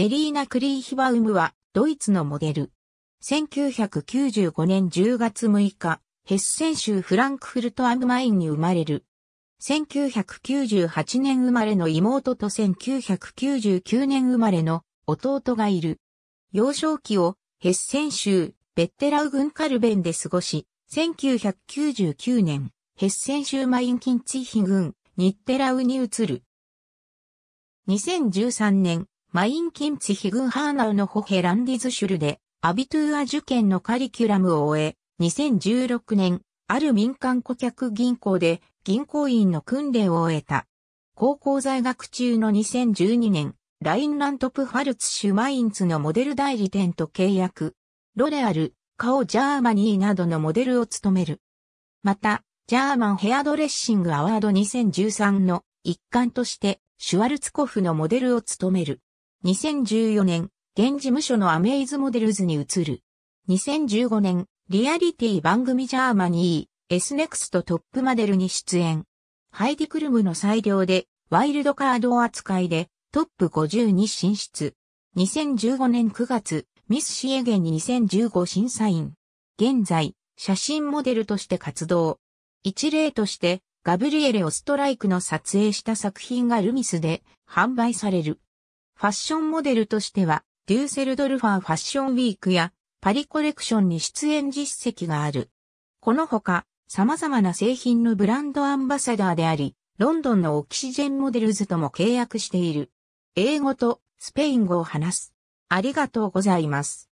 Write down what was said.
ゼリーナ・クリーヒバウムは、ドイツのモデル。1995年10月6日、ヘッセン州フランクフルト・アムマインに生まれる。1998年生まれの妹と1999年生まれの弟がいる。幼少期をヘッセン州ベッテラウ郡カルベンで過ごし、1999年、ヘッセン州マインキンツィヒ郡ニッテラウに移る。2013年、マインキンツヒグンハーナウのホヘランディズシュルで、アビトゥーア受験のカリキュラムを終え、2016年、ある民間顧客銀行で銀行員の訓練を終えた。高校在学中の2012年、ラインラントプファルツシュマインツのモデル代理店と契約。ロレアル、カオジャーマニーなどのモデルを務める。また、ジャーマンヘアドレッシングアワード2013の一環として、シュワルツコフのモデルを務める。2014年、現事務所のアメイズモデルズに移る。2015年、リアリティ番組ジャーマニー、S ネクストトップモデルに出演。ハイディクルムの裁量で、ワイルドカード扱いで、トップ50に進出。2015年9月、ミスシエゲン2015審査員。現在、写真モデルとして活動。一例として、ガブリエレ・オストライクの撮影した作品がルミスで販売される。ファッションモデルとしては、デューセルドルファーファッションウィークやパリコレクションに出演実績がある。このほか、様々な製品のブランドアンバサダーであり、ロンドンのオキシジェンモデルズとも契約している。英語とスペイン語を話す。ありがとうございます。